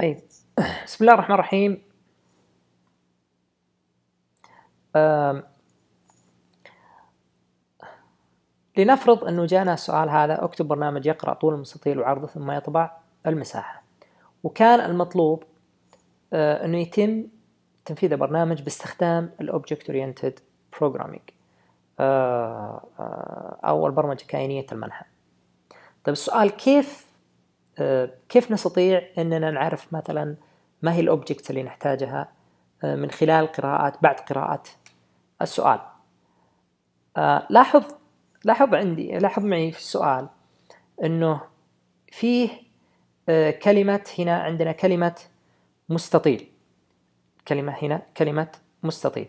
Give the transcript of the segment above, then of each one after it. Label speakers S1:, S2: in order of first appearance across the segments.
S1: طيب بسم الله الرحمن الرحيم أم. لنفرض أنه جانا السؤال هذا اكتب برنامج يقرأ طول المستطيل وعرضه ثم يطبع المساحة وكان المطلوب آه، أنه يتم تنفيذ البرنامج باستخدام الأوبجكت أورينتد بروجرامينج أو البرمجة كائنية المنحى طيب السؤال كيف آه، كيف نستطيع اننا نعرف مثلا ما هي الاوبجكتس اللي نحتاجها آه، من خلال قراءات بعد قراءة السؤال آه، لاحظ لاحظ عندي لاحظ معي في السؤال انه فيه كلمة هنا عندنا كلمة مستطيل كلمة هنا كلمة مستطيل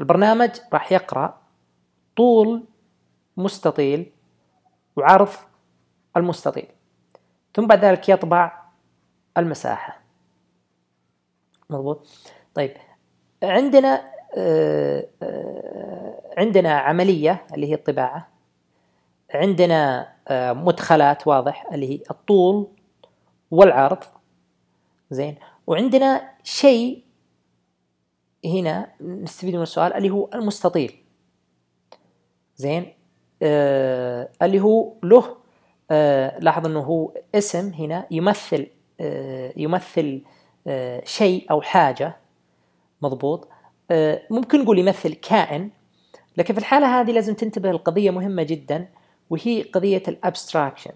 S1: البرنامج راح يقرأ طول مستطيل وعرض المستطيل ثم بعد ذلك يطبع المساحة مضبوط طيب عندنا آه، آه، عندنا عملية اللي هي الطباعة عندنا آه، مدخلات واضح اللي هي الطول والعرض زين وعندنا شيء هنا نستفيد من السؤال اللي هو المستطيل زين اللي هو له آه، لاحظ انه هو اسم هنا يمثل آه، يمثل آه، شيء او حاجه مضبوط ممكن نقول يمثل كائن لكن في الحاله هذه لازم تنتبه لقضيه مهمه جدا وهي قضيه الابستراكشن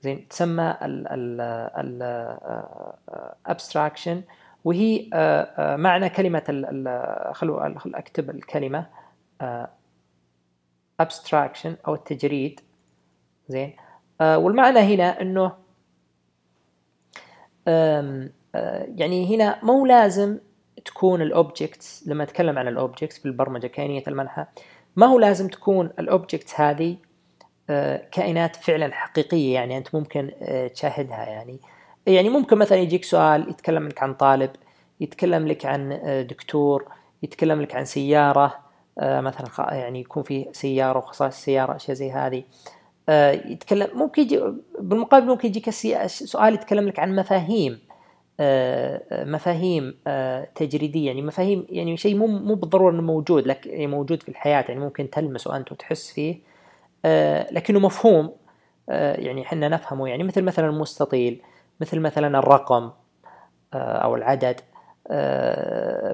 S1: زين تسمى الابستراكشن وهي معنى كلمه خلو اكتب الكلمه ابستراكشن او التجريد زين آه، والمعنى هنا أنه آه، يعني هنا مو لازم تكون الأوبجيكتس لما اتكلم عن الأوبجيكتس في البرمجه كائنيه المنحى ما هو لازم تكون الأوبجيكتس هذه آه، كائنات فعلا حقيقيه يعني انت ممكن تشاهدها يعني يعني ممكن مثلا يجيك سؤال يتكلم لك عن طالب يتكلم لك عن دكتور يتكلم لك عن سياره مثلا يعني يكون في سياره وخصائص السياره اشياء زي هذه آه، يتكلم ممكن يجي بالمقابل ممكن يجيك سؤال يتكلم لك عن مفاهيم آه، مفاهيم آه، تجريديه يعني مفاهيم يعني شيء مو مو بالضروره انه موجود لك يعني موجود في الحياه يعني ممكن تلمسه انت وتحس فيه لكنه مفهوم يعني احنا نفهمه يعني مثل مثلا المستطيل مثل مثلا الرقم او العدد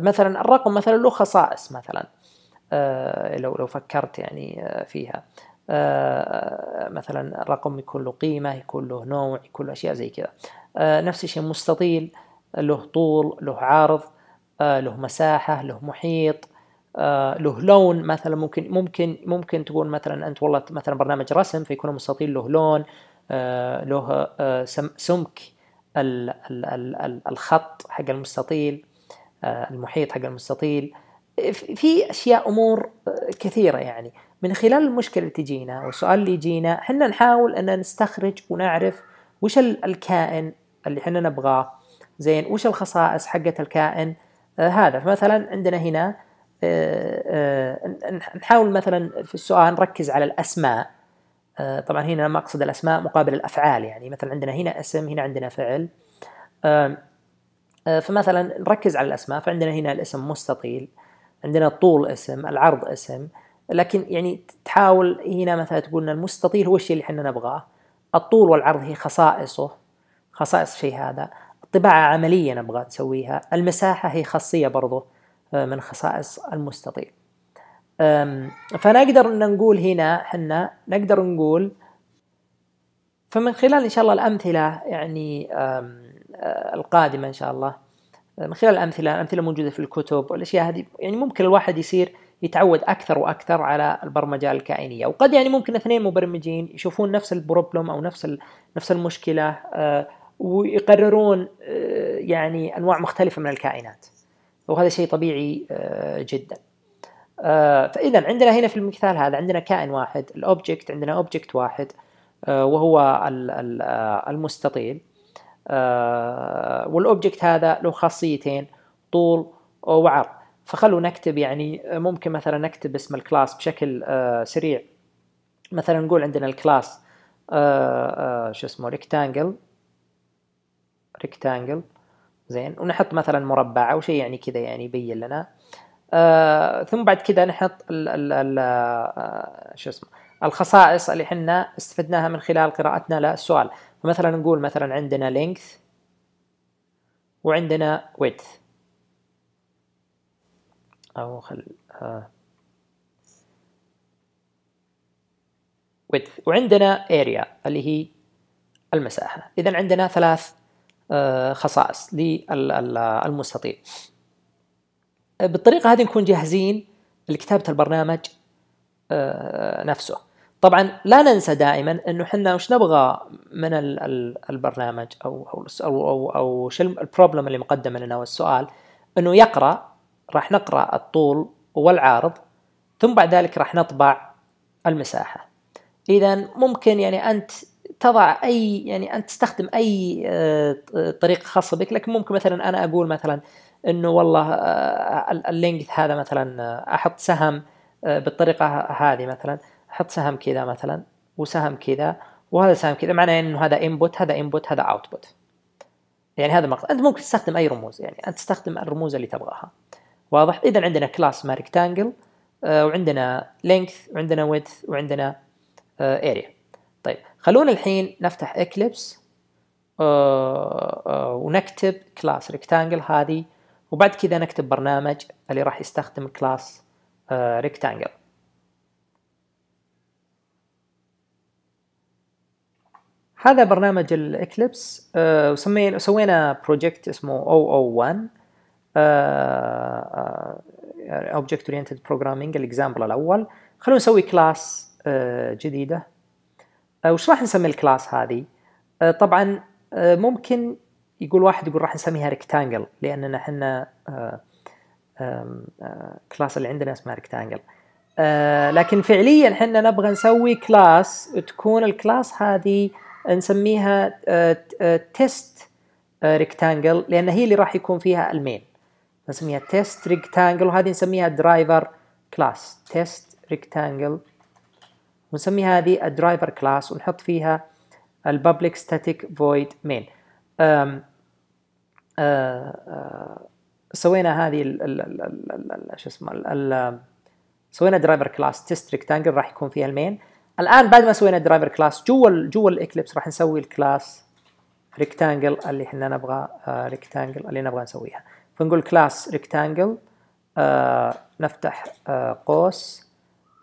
S1: مثلا الرقم مثلا له خصائص مثلا لو لو فكرت يعني فيها آه، مثلا الرقم يكون له قيمة يكون له نوع يكون له أشياء زي كذا آه، نفس الشيء مستطيل له طول له عرض آه، له مساحة له محيط له لون مثلا ممكن ممكن ممكن تقول مثلا انت والله مثلا برنامج رسم فيكون المستطيل له لون له سمك الخط حق المستطيل المحيط حق المستطيل في اشياء امور كثيره يعني من خلال المشكلة اللي تجينا والسؤال اللي يجينا احنا نحاول أن نستخرج ونعرف وش الكائن اللي احنا نبغاه زين وش الخصائص حقة الكائن آه هذا فمثلا عندنا هنا آه آه نحاول مثلا في السؤال نركز على الأسماء آه طبعا هنا لما أقصد الأسماء مقابل الأفعال يعني مثلا عندنا هنا اسم هنا عندنا فعل آه فمثلا نركز على الأسماء فعندنا هنا الاسم مستطيل عندنا الطول اسم العرض اسم آه لكن يعني تحاول هنا مثلا تقول ان المستطيل هو الشيء اللي احنا نبغاه الطول والعرض هي خصائصه خصائص الشيء هذا الطباعة عملية نبغى تسويها المساحة هي خاصية برضو آه، من خصائص المستطيل فنقدر ان نقول هنا حنا نقدر نقول فمن خلال ان شاء الله الامثله يعني آه، القادمه ان شاء الله آه، من خلال الامثله الامثله موجوده في الكتب والاشياء هذه يعني ممكن الواحد يصير يتعود اكثر واكثر على البرمجه الكائنيه وقد يعني ممكن اثنين مبرمجين يشوفون نفس البروبلم او نفس نفس المشكله آه، ويقررون آه، يعني انواع مختلفه من الكائنات وهذا شيء طبيعي آه، جدا فاذا عندنا هنا في المثال هذا عندنا كائن واحد الاوبجكت عندنا اوبجكت واحد وهو المستطيل والاوبجكت هذا له خاصيتين طول وعرض فخلوا نكتب يعني آه، ممكن مثلا نكتب اسم الكلاس بشكل آه، سريع مثلا نقول عندنا الكلاس آه، شو اسمه ريكتانجل ريكتانجل زين ونحط مثلا مربع او شيء يعني كذا يعني يبين لنا ثم بعد كذا نحط ال ال ال شو اسمه الخصائص اللي احنا استفدناها من خلال قراءتنا للسؤال فمثلا نقول مثلا عندنا length وعندنا width أو خل آه. width وعندنا area اللي هي المساحة إذا عندنا ثلاث آه، خصائص للمستطيل بالطريقة هذه نكون جاهزين لكتابة البرنامج آه، نفسه طبعا لا ننسى دائما انه احنا وش نبغى من البرنامج او او او, أو, أو شو البروبلم اللي مقدم لنا والسؤال انه يقرا راح نقرأ الطول والعارض ثم بعد ذلك راح نطبع المساحة إذا ممكن يعني أنت تضع أي يعني أنت تستخدم أي آه، طريقة خاصة بك لكن ممكن مثلا أنا أقول مثلا أنه والله آه، اللينك هذا مثلا آه، أحط سهم بالطريقة هذه مثلا أحط سهم كذا مثلا وسهم كذا وهذا سهم كذا معناه أنه هذا انبوت هذا انبوت هذا اوتبوت يعني هذا مقطع انت ممكن تستخدم اي رموز يعني انت تستخدم الرموز اللي تبغاها واضح اذا عندنا كلاس اسمها ريكتانجل وعندنا لينث وعندنا ويدث وعندنا اريا آه، طيب خلونا الحين نفتح اكليبس آه، آه، ونكتب كلاس ريكتانجل هذه وبعد كذا نكتب برنامج اللي راح يستخدم كلاس ريكتانجل هذا برنامج الاكليبس وسمينا سوينا بروجكت اسمه 001 اوبجكت اورينتد بروجرامينج الاكزامبل الاول خلونا نسوي كلاس آه، جديده آه، وش راح نسمي الكلاس هذه آه، طبعا ممكن يقول واحد يقول راح نسميها ريكتانجل لاننا احنا كلاس اللي عندنا اسمها ريكتانجل لكن فعليا احنا نبغى نسوي كلاس تكون الكلاس هذه نسميها تيست ريكتانجل لان هي اللي راح يكون فيها المين نسميها تيست ريكتانجل وهذه نسميها درايفر كلاس تيست ريكتانجل ونسمي هذه الدرايفر كلاس ونحط فيها الببليك ستاتيك فويد مين سوينا هذه شو اسمه سوينا درايفر كلاس تيست ريكتانجل راح يكون فيها المين الان بعد ما سوينا درايفر كلاس جوا جوا الاكليبس راح نسوي الكلاس ريكتانجل اللي احنا نبغى ريكتانجل أه، اللي نبغى نسويها فنقول كلاس آه، ريكتانجل نفتح آه قوس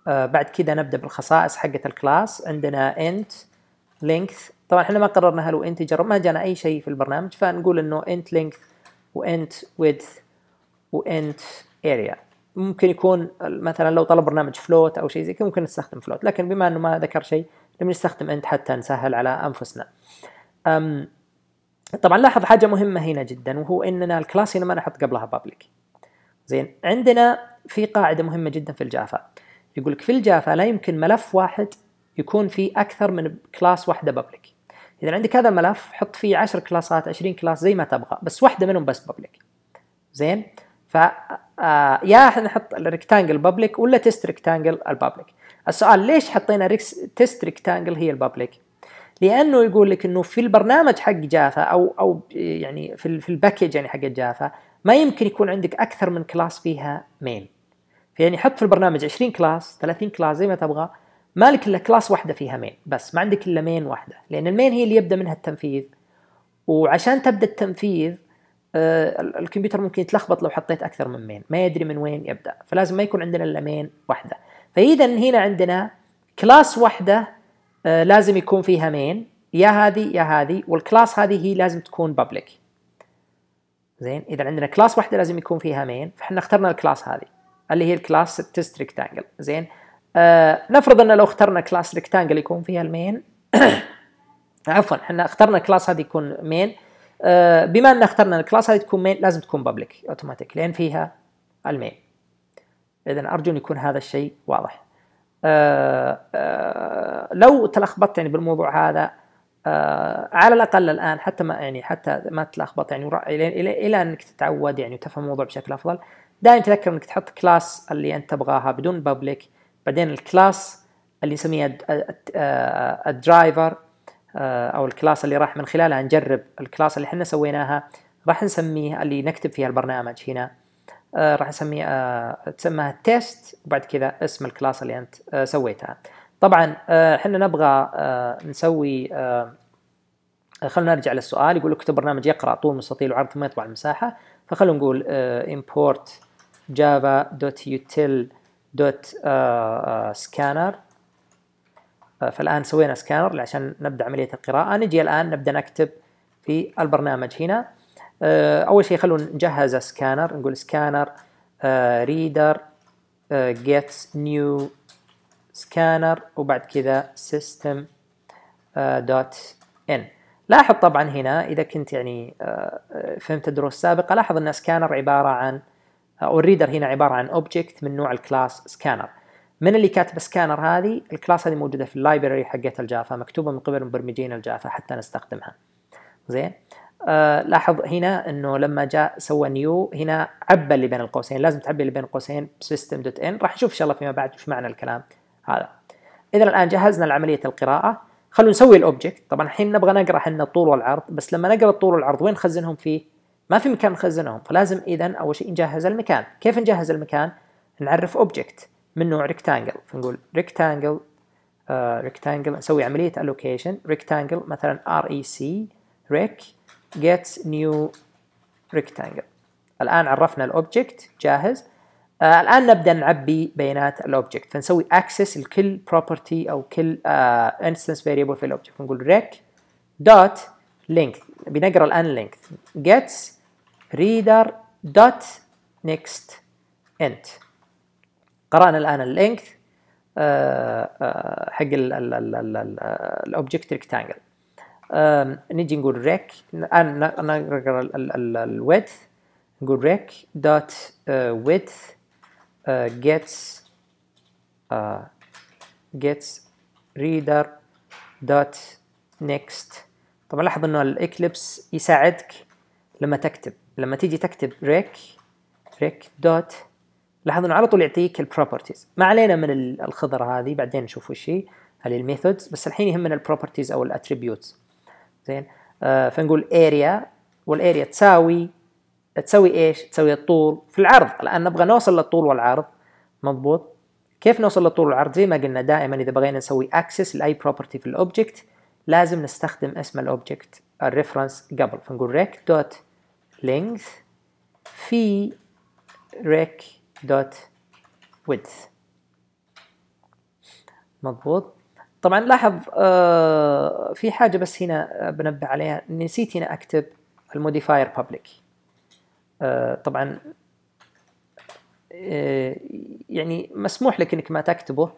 S1: آه بعد كذا نبدا بالخصائص حقه الكلاس عندنا انت لينكث طبعا احنا ما قررنا هل هو انتجر ما جانا اي شيء في البرنامج فنقول انه انت لينكث وانت width وانت اريا ممكن يكون مثلا لو طلب برنامج فلوت او شيء زي كذا ممكن نستخدم فلوت لكن بما انه ما ذكر شيء لم نستخدم انت حتى نسهل على انفسنا أم طبعا لاحظ حاجة مهمة هنا جدا وهو اننا الكلاس هنا ما نحط قبلها بابليك زين عندنا في قاعدة مهمة جدا في الجافا يقول لك في الجافا لا يمكن ملف واحد يكون فيه اكثر من كلاس واحدة بابليك اذا عندك هذا الملف حط فيه 10 كلاسات 20 كلاس زي ما تبغى بس واحدة منهم بس بابليك زين ف آه، يا نحط الريكتانجل بابليك ولا تيست ريكتانجل البابليك السؤال ليش حطينا تيست ريكتانجل هي البابليك لانه يقول لك انه في البرنامج حق جافا او او يعني في في الباكج يعني حق جافا ما يمكن يكون عندك اكثر من كلاس فيها مين فيعني حط في البرنامج 20 كلاس 30 كلاس زي ما تبغى ما لك الا كلاس واحده فيها مين بس ما عندك الا مين واحده لان المين هي اللي يبدا منها التنفيذ وعشان تبدا التنفيذ آه الكمبيوتر ممكن يتلخبط لو حطيت اكثر من مين ما يدري من وين يبدا فلازم ما يكون عندنا الا مين واحده فاذا هنا عندنا كلاس واحده آه، لازم يكون فيها مين يا هذه يا هذه والكلاس هذه هي لازم تكون بابليك زين اذا عندنا كلاس واحده لازم يكون فيها مين فاحنا اخترنا الكلاس هذه اللي هي الكلاس تست ريكتانجل زين آه نفرض ان لو اخترنا كلاس ريكتانجل يكون فيها المين عفوا احنا اخترنا كلاس هذه يكون مين آه بما ان اخترنا الكلاس هذه تكون مين لازم تكون بابليك اوتوماتيك لان فيها المين اذا ارجو ان يكون هذا الشيء واضح آه، آه، لو تلخبطت يعني بالموضوع هذا آه، على الاقل الان حتى ما يعني حتى ما تلخبط يعني الى الى, إلى انك تتعود يعني وتفهم الموضوع بشكل افضل دائما تذكر انك تحط كلاس اللي انت تبغاها بدون بابليك بعدين الكلاس اللي نسميها الدرايفر او الكلاس اللي راح من خلالها نجرب الكلاس اللي احنا سويناها راح نسميه اللي نكتب فيها البرنامج هنا آه، راح اسميها آه، تسمى تيست وبعد كذا اسم الكلاس اللي انت آه، سويتها طبعا احنا نبغى نسوي خلونا نرجع للسؤال يقول اكتب برنامج يقرا طول مستطيل وعرض ثم يطبع المساحه فخلونا نقول import java.util.scanner فالان سوينا سكانر عشان نبدا عمليه القراءه نجي الان نبدا نكتب في البرنامج هنا آه، اول شيء خلونا نجهز سكانر نقول سكانر ريدر جيتس نيو سكانر وبعد كذا سيستم دوت ان لاحظ طبعا هنا اذا كنت يعني آه، فهمت الدروس السابقه لاحظ ان سكانر عباره عن آه، او الريدر هنا عباره عن اوبجكت من نوع الكلاس سكانر من اللي كاتب سكانر هذه الكلاس هذه موجوده في اللايبرري حقت الجافا مكتوبه من قبل مبرمجين الجافا حتى نستخدمها زين آه، لاحظ هنا انه لما جاء سوى نيو هنا عبى اللي بين القوسين لازم تعبي اللي بين القوسين سيستم دوت ان راح نشوف ان شاء الله فيما بعد وش معنى الكلام هذا اذا الان جهزنا لعمليه القراءه خلونا نسوي الاوبجكت طبعا الحين نبغى نقرا احنا الطول والعرض بس لما نقرا الطول والعرض وين نخزنهم فيه ما في مكان نخزنهم فلازم اذا اول شيء نجهز المكان كيف نجهز المكان نعرف اوبجكت من نوع ريكتانجل فنقول ريكتانجل آه، ريكتانجل نسوي عمليه الوكيشن ريكتانجل مثلا ار اي سي ريك gets new rectangle الآن عرفنا الأوبجكت جاهز آه الآن نبدأ نعبي بيانات الأوبجكت فنسوي access لكل property أو كل آه instance variable في الأوبجكت نقول rec dot length بنقرأ الآن length gets reader dot next int قرأنا الآن اللينث آه، آه، حق الأوبجكت rectangle نجي نقول ريك انا انا نقرا الويدث نقول ريك دوت ويدث gets جيتس ريدر دوت نيكست طبعا لاحظ انه الاكليبس يساعدك لما تكتب لما تيجي تكتب ريك ريك دوت لاحظ انه على طول يعطيك البروبرتيز ما علينا من الخضره هذه بعدين نشوف وش هي هذه الميثودز بس الحين يهمنا البروبرتيز او الاتريبيوتس زين آه فنقول اريا والاريا تساوي تساوي ايش؟ تساوي الطول في العرض الان نبغى نوصل للطول والعرض مضبوط كيف نوصل للطول والعرض؟ زي ما قلنا دائما اذا بغينا نسوي اكسس لاي بروبرتي في الاوبجكت لازم نستخدم اسم الاوبجكت الريفرنس قبل فنقول ريك دوت لينث في ريك دوت ويدث مضبوط طبعا لاحظ آه، في حاجه بس هنا آه، بنبه عليها نسيت هنا اكتب الموديفاير بابليك آه، طبعا يعني مسموح لك انك ما تكتبه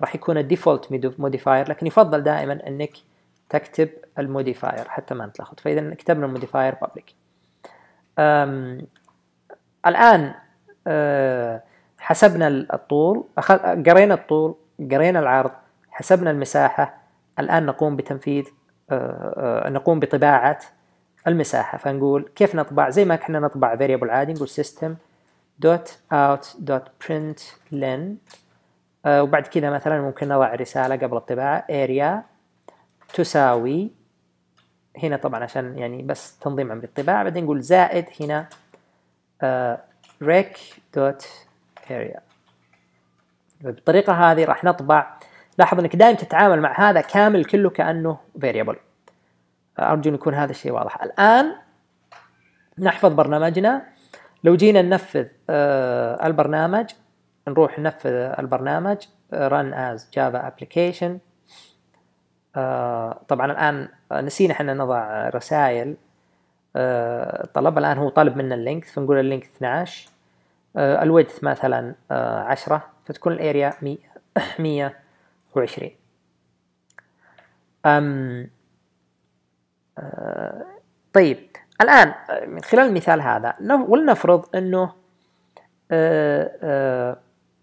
S1: راح يكون الديفولت موديفاير لكن يفضل دائما انك تكتب الموديفاير حتى ما نتلخبط فاذا كتبنا الموديفاير بابليك الان حسبنا الطول قرينا الطول قرينا العرض حسبنا المساحة الآن نقوم بتنفيذ آه، آه، نقوم بطباعة المساحة فنقول كيف نطبع زي ما كنا نطبع variable عادي نقول system dot out dot print len آه، وبعد كذا مثلا ممكن نضع رسالة قبل الطباعة area تساوي هنا طبعا عشان يعني بس تنظيم عمل الطباعة بعدين نقول زائد هنا rec dot area بالطريقة هذه راح نطبع لاحظ انك دائما تتعامل مع هذا كامل كله كانه فيريبل ارجو ان يكون هذا الشيء واضح الان نحفظ برنامجنا لو جينا ننفذ آه، البرنامج نروح ننفذ البرنامج آه، run as java application آه، طبعا الان نسينا احنا نضع رسائل طلب الان هو طلب منا اللينك فنقول اللينك 12 الويدث مثلا 10 فتكون الاريا 100 وعشرين أم أه طيب الآن من خلال المثال هذا ولنفرض أنه آه،, أه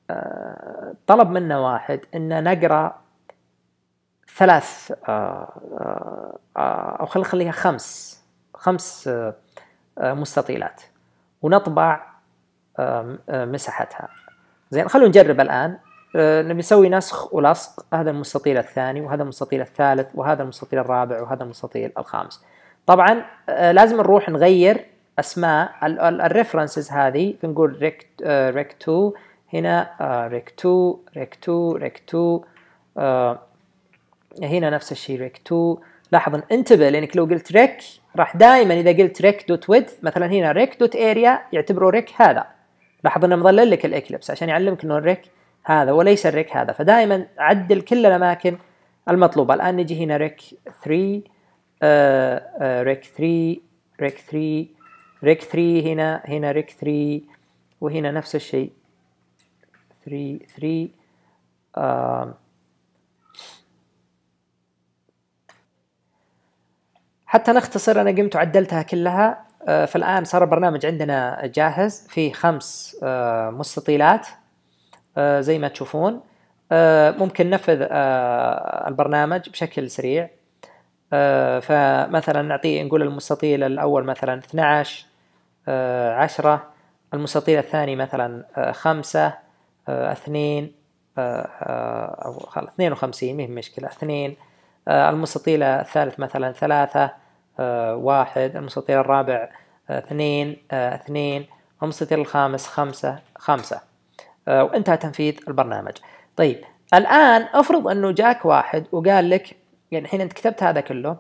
S1: أه طلب منا واحد أن نقرأ ثلاث آه، آه، أو خلينا نخليها خمس خمس مستطيلات ونطبع مساحتها زين خلونا نجرب الآن آه، نبي نسوي نسخ ولصق هذا المستطيل الثاني وهذا المستطيل الثالث وهذا المستطيل الرابع وهذا المستطيل الخامس طبعا آه، لازم نروح نغير اسماء الريفرنسز هذه بنقول ريك ريك 2 هنا ريك 2 ريك 2 ريك 2 هنا نفس الشيء ريك 2 لاحظ انتبه لانك لو قلت ريك راح دائما اذا قلت ريك دوت ويدث مثلا هنا ريك دوت اريا يعتبره ريك هذا لاحظ انه مظلل لك الاكليبس عشان يعلمك انه ريك هذا وليس الريك هذا فدائما عدل كل الأماكن المطلوبة الآن نجي هنا ريك 3 آه، آه، ريك 3 ريك 3 ريك 3 هنا هنا ريك 3 وهنا نفس الشيء 3 3 آه، حتى نختصر أنا قمت وعدلتها كلها فالآن صار البرنامج عندنا جاهز فيه خمس مستطيلات آه، زي ما تشوفون آه، ممكن ننفذ آه، البرنامج بشكل سريع فمثلا نعطيه نقول المستطيل الأول مثلا 12 10 المستطيل الثاني مثلا خمسة اثنين أو اثنين وخمسين مهم مشكلة اثنين المستطيل الثالث مثلا ثلاثة واحد المستطيل الرابع اثنين اثنين المستطيل الخامس خمسة خمسة آه، وانتهى تنفيذ البرنامج طيب الان افرض انه جاك واحد وقال لك يعني الحين انت كتبت هذا كله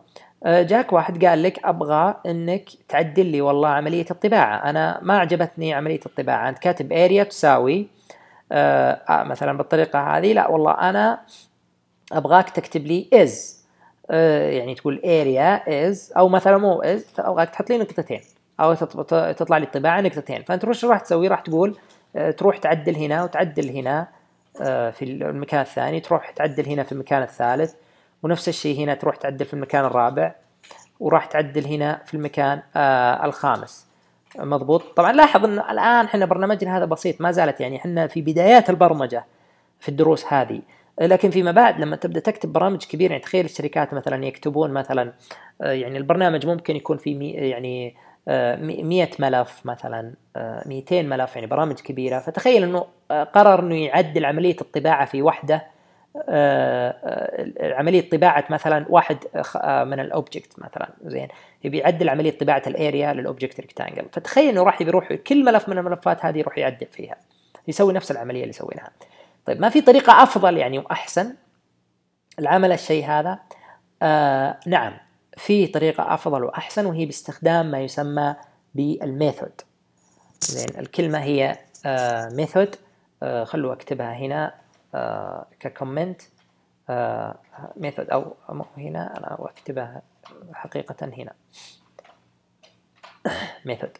S1: آه، جاك واحد قال لك ابغى انك تعدل لي والله عمليه الطباعه انا ما عجبتني عمليه الطباعه انت كاتب اريا تساوي آه،, آه مثلا بالطريقه هذه لا والله انا ابغاك تكتب لي از يعني تقول اريا از او مثلا مو از ابغاك تحط لي نقطتين او تطلع لي الطباعه نقطتين فانت وش راح تسوي راح تقول آه، تروح تعدل هنا وتعدل هنا آه، في المكان الثاني تروح تعدل هنا في المكان الثالث ونفس الشيء هنا تروح تعدل في المكان الرابع وراح تعدل هنا في المكان آه، الخامس مضبوط طبعا لاحظ ان الان احنا برنامجنا هذا بسيط ما زالت يعني احنا في بدايات البرمجه في الدروس هذه لكن فيما بعد لما تبدا تكتب برامج كبيره يعني تخيل الشركات مثلا يكتبون مثلا يعني البرنامج ممكن يكون في يعني 100 ملف مثلا 200 ملف يعني برامج كبيره فتخيل انه آه، قرر انه يعدل عمليه الطباعه في وحده آه، آه، عمليه طباعه مثلا واحد من الاوبجكت مثلا زين يبي يعدل عمليه طباعه الاريا للاوبجكت ريكتانجل فتخيل انه راح يبي يروح كل ملف من الملفات هذه يروح يعدل فيها يسوي نفس العمليه اللي سويناها طيب ما في طريقه افضل يعني واحسن لعمل الشيء هذا آه نعم في طريقة أفضل وأحسن وهي باستخدام ما يسمى بالميثود زين الكلمة هي آه، ميثود آه، خلوا أكتبها هنا آه، ككومنت ميثود أو هنا أنا أكتبها حقيقة هنا ميثود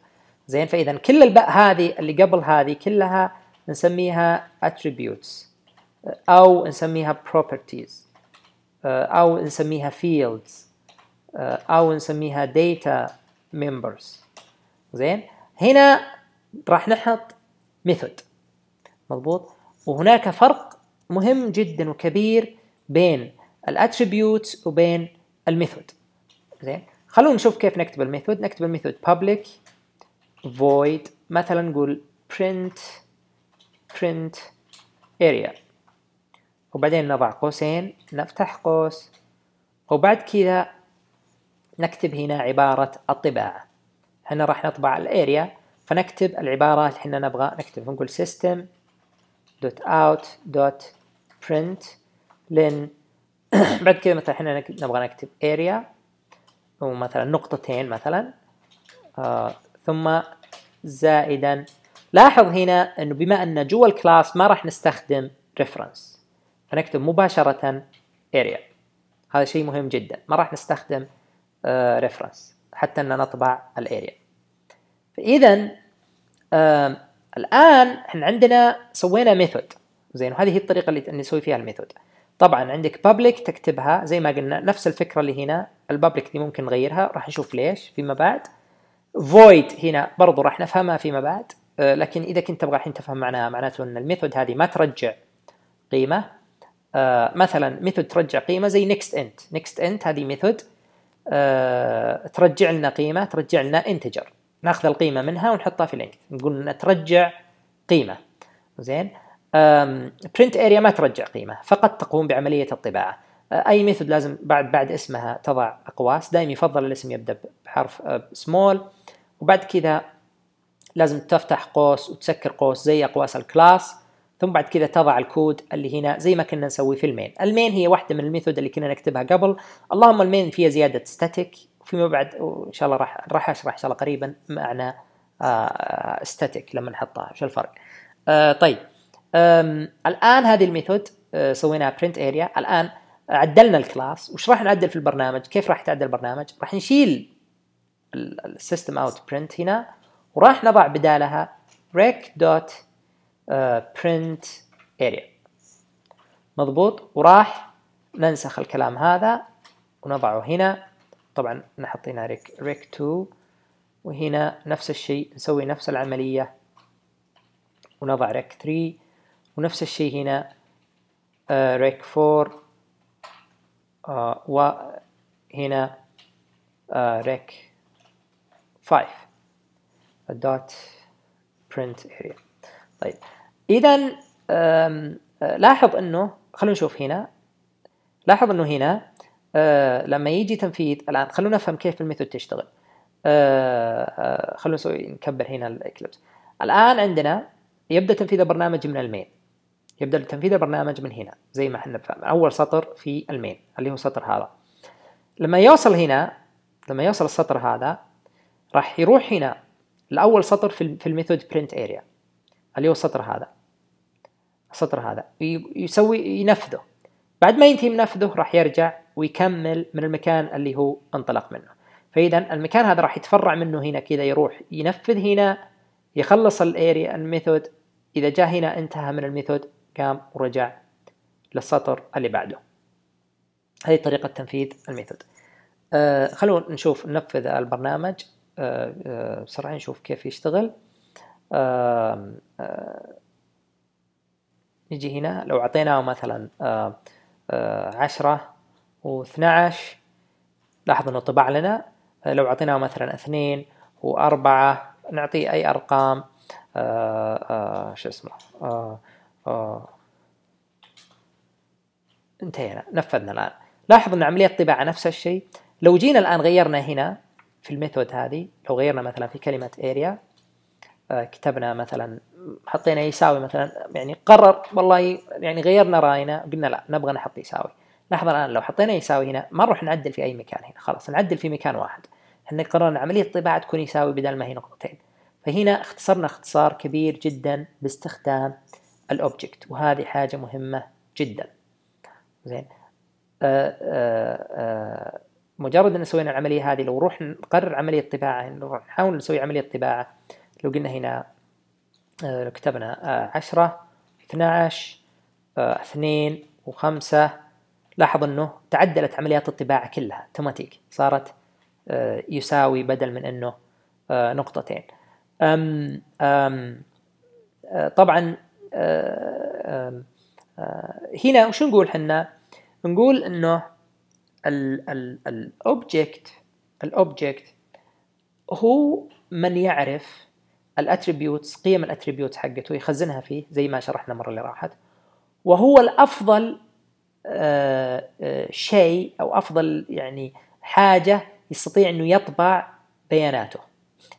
S1: زين فإذا كل الباء هذه اللي قبل هذه كلها نسميها attributes أو نسميها properties أو نسميها fields آه، او نسميها data members زين هنا راح نحط method مضبوط وهناك فرق مهم جدا وكبير بين الاتريبيوت وبين الميثود زين خلونا نشوف كيف نكتب الميثود نكتب الميثود public void مثلا نقول print print area وبعدين نضع قوسين نفتح قوس وبعد كذا نكتب هنا عبارة الطباعة هنا راح نطبع الاريا فنكتب العبارة اللي احنا نبغى نكتب نقول system dot out dot print لين بعد كذا مثلا احنا نبغى نكتب اريا ومثلا نقطتين مثلا آه ثم زائدا لاحظ هنا انه بما ان جوا الكلاس ما راح نستخدم ريفرنس فنكتب مباشرة اريا هذا شيء مهم جدا ما راح نستخدم ريفرنس آه، حتى ان نطبع الاريا فاذا الان احنا عندنا سوينا ميثود زين وهذه هي الطريقه اللي نسوي فيها الميثود طبعا عندك بابليك تكتبها زي ما قلنا نفس الفكره اللي هنا البابليك دي ممكن نغيرها راح نشوف ليش فيما بعد void هنا برضو راح نفهمها فيما بعد آه، لكن اذا كنت تبغى الحين تفهم معناها معناته ان الميثود هذه ما ترجع قيمه آه، مثلا ميثود ترجع قيمه زي next int next int هذه ميثود آه، ترجع لنا قيمه ترجع لنا انتجر ناخذ القيمه منها ونحطها في لينك نقول ترجع قيمه زين برنت اريا ما ترجع قيمه فقط تقوم بعمليه الطباعه آه، اي ميثود لازم بعد بعد اسمها تضع اقواس دائما يفضل الاسم يبدا بحرف سمول آه، وبعد كذا لازم تفتح قوس وتسكر قوس زي اقواس الكلاس ثم بعد كذا تضع الكود اللي هنا زي ما كنا نسوي في المين المين هي واحده من الميثود اللي كنا نكتبها قبل اللهم المين فيها زياده ستاتيك فيما بعد وان شاء الله راح راح اشرح ان شاء الله قريبا معنى ستاتيك آه، لما نحطها شو الفرق آه، طيب الان هذه الميثود آه، سويناها برنت اريا الان عدلنا الكلاس وش راح نعدل في البرنامج كيف راح تعدل البرنامج راح نشيل السيستم اوت برنت هنا وراح نضع بدالها break print area مضبوط وراح ننسخ الكلام هذا ونضعه هنا طبعا نحط هنا ريك ريك 2 وهنا نفس الشيء نسوي نفس العملية ونضع ريك 3 ونفس الشيء هنا ريك 4 وهنا ريك 5 dot برنت اريا طيب اذا آه، لاحظ انه خلونا نشوف هنا لاحظ انه هنا آه، لما يجي تنفيذ الان خلونا نفهم كيف الميثود تشتغل آه، خلونا نسوي نكبر هنا الاكليبس الان عندنا يبدا تنفيذ البرنامج من المين يبدا تنفيذ البرنامج من هنا زي ما احنا فهم. اول سطر في المين اللي هو السطر هذا لما يوصل هنا لما يوصل السطر هذا راح يروح هنا لاول سطر في الميثود برنت اريا اللي هو السطر هذا السطر هذا يسوي ينفذه بعد ما ينتهي من نفذه راح يرجع ويكمل من المكان اللي هو انطلق منه فاذا المكان هذا راح يتفرع منه هنا كذا يروح ينفذ هنا يخلص الاريا الميثود اذا جاء هنا انتهى من الميثود قام ورجع للسطر اللي بعده هذه طريقة تنفيذ الميثود آه خلونا نشوف ننفذ البرنامج آه آه بسرعة نشوف كيف يشتغل آه آه نجي هنا لو اعطيناه مثلا آه، آه، عشرة واثنى عشر لاحظ انه طبع لنا آه، لو اعطيناه مثلا اثنين واربعة نعطيه اي ارقام شو اسمه انتهينا نفذنا الان لاحظ ان عمليه الطباعه نفس الشيء لو جينا الان غيرنا هنا في الميثود هذه لو غيرنا مثلا في كلمه اريا كتبنا مثلا حطينا يساوي مثلا يعني قرر والله يعني غيرنا راينا قلنا لا نبغى نحط يساوي لحظه الان لو حطينا يساوي هنا ما نروح نعدل في اي مكان هنا خلاص نعدل في مكان واحد احنا قررنا عمليه الطباعه تكون يساوي بدل ما هي نقطتين فهنا اختصرنا اختصار كبير جدا باستخدام الاوبجكت وهذه حاجه مهمه جدا زين آه، آه، آه، مجرد ان سوينا العمليه هذه لو نروح نقرر عمليه طباعه نروح نحاول نسوي عمليه طباعه لو قلنا هنا آه، لو كتبنا آه، عشرة اثنا آه، اثنين وخمسة لاحظ انه تعدلت عمليات الطباعة كلها اوتوماتيك صارت يساوي بدل من انه نقطتين أم أم طبعا أم هنا وش نقول حنا نقول انه الاوبجكت الاوبجكت هو من يعرف الاتريبيوتس قيم الاتريبيوتس حقته يخزنها فيه زي ما شرحنا المره اللي راحت وهو الافضل آه، آه، شيء او افضل يعني حاجه يستطيع انه يطبع بياناته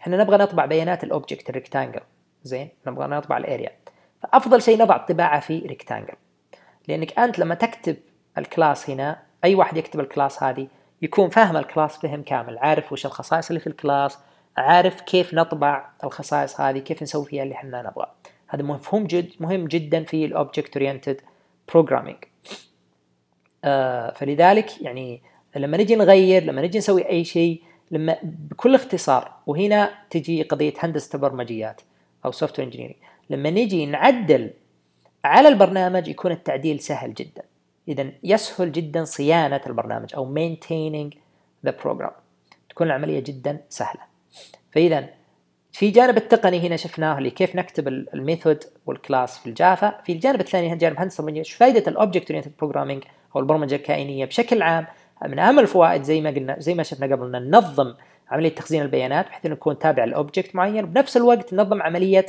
S1: احنا نبغى نطبع بيانات الاوبجكت الريكتانجل زين نبغى نطبع الاريا فافضل شيء نضع الطباعه في ريكتانجل لانك انت لما تكتب الكلاس هنا اي واحد يكتب الكلاس هذه يكون فاهم الكلاس فهم كامل عارف وش الخصائص اللي في الكلاس عارف كيف نطبع الخصائص هذه كيف نسوي فيها اللي احنا نبغاه هذا مفهوم جد مهم جدا في الاوبجكت اورينتد بروجرامينج فلذلك يعني لما نجي نغير لما نجي نسوي اي شيء لما بكل اختصار وهنا تجي قضيه هندسه البرمجيات او سوفت وير لما نجي نعدل على البرنامج يكون التعديل سهل جدا اذا يسهل جدا صيانه البرنامج او maintaining the program تكون العمليه جدا سهله فاذا في جانب التقني هنا شفناه اللي كيف نكتب الميثود والكلاس في الجافا في الجانب الثاني جانب هندسه البرمجيه ايش فائده الاوبجكت اورينتد بروجرامينج او البرمجه الكائنيه بشكل عام من اهم الفوائد زي ما قلنا زي ما شفنا قبل ان ننظم عمليه تخزين البيانات بحيث انه يكون تابع لاوبجكت معين وبنفس الوقت ننظم عمليه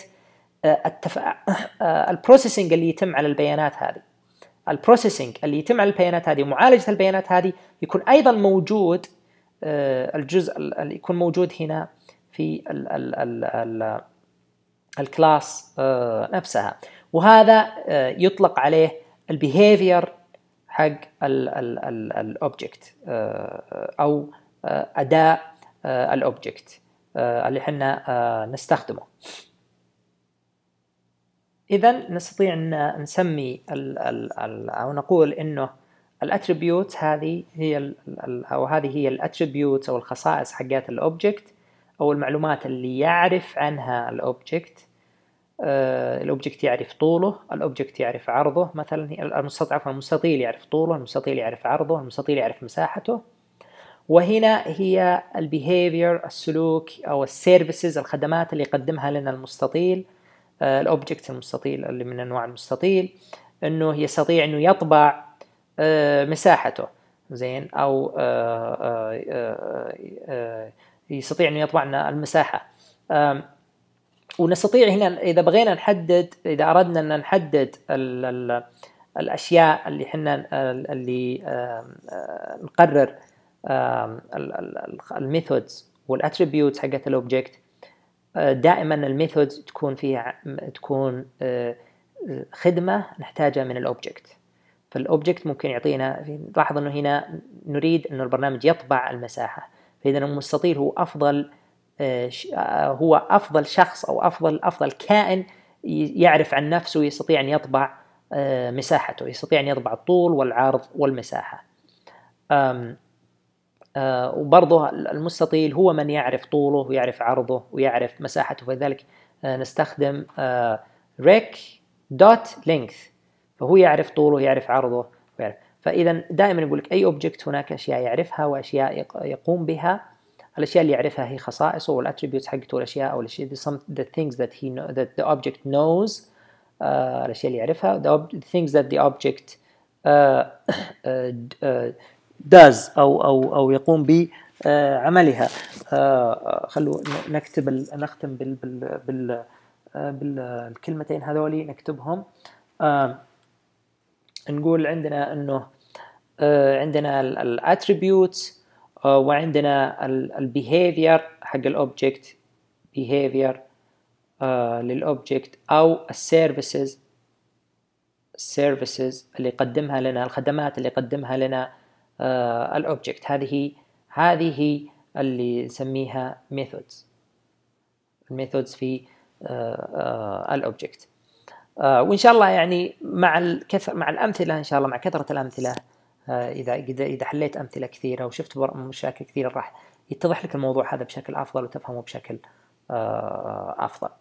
S1: آه، التف... آه، آه، البروسيسنج اللي يتم على البيانات هذه البروسيسنج اللي يتم على البيانات هذه ومعالجه البيانات هذه يكون ايضا موجود آه، الجزء اللي يكون موجود هنا في الكلاس آه، نفسها وهذا آه، يطلق عليه البيهيفير حق الاوبجكت او اداء الاوبجكت اللي احنا نستخدمه اذا نستطيع ان نسمي او نقول انه الاتريبيوتس هذه هي او هذه هي الاتريبيوتس او الخصائص حقات الاوبجكت او المعلومات اللي يعرف عنها الاوبجكت آه، الاوبجكت يعرف طوله الاوبجكت يعرف عرضه مثلا المستطيل عفوا المستطيل يعرف طوله المستطيل يعرف عرضه المستطيل يعرف مساحته وهنا هي البيهيفير السلوك او السيرفيسز الخدمات اللي يقدمها لنا المستطيل آه، الاوبجكت المستطيل اللي من انواع المستطيل انه يستطيع انه يطبع آه، مساحته زين او آه، آه، يستطيع انه يطبع لنا المساحه ونستطيع هنا اذا بغينا نحدد اذا اردنا ان نحدد الاشياء اللي احنا اللي نقرر الميثودز والاتريبيوتس حقت الاوبجكت دائما الميثودز تكون فيها تكون خدمه نحتاجها من الاوبجكت فالاوبجكت ممكن يعطينا لاحظ انه هنا نريد انه البرنامج يطبع المساحه فاذا المستطيل هو افضل آه، آه، هو افضل شخص او افضل افضل كائن يعرف عن نفسه ويستطيع ان يطبع آه، مساحته يستطيع ان يطبع الطول والعرض والمساحه وبرضه المستطيل هو من يعرف طوله ويعرف عرضه ويعرف مساحته فلذلك نستخدم rec.length فهو يعرف طوله يعرف عرضه ويعرف فاذا دائما يقول لك اي اوبجكت هناك اشياء يعرفها واشياء يقوم بها الاشياء اللي يعرفها هي خصائصه والاتريبيوتس حقته والاشياء او الاشياء some the things that he know, that the object knows uh, الاشياء اللي يعرفها the, the things that the object uh, uh, does او او او يقوم بعملها uh, خلوا نكتب نختم بال بال بال بالكلمتين هذولي نكتبهم نقول عندنا انه آه، عندنا الاتريبيوت آه، وعندنا البيهيفير حق الاوبجكت بيهيفير للاوبجكت او السيرفيسز السيرفيسز اللي يقدمها لنا الخدمات اللي يقدمها لنا آه، الاوبجكت هذه هذه اللي نسميها ميثودز الميثودز في الاوبجكت آه، وان شاء الله يعني مع الكثر مع الامثله ان شاء الله مع كثره الامثله آه، اذا اذا حليت امثله كثيره وشفت مشاكل كثيره راح يتضح لك الموضوع هذا بشكل افضل وتفهمه بشكل آه، افضل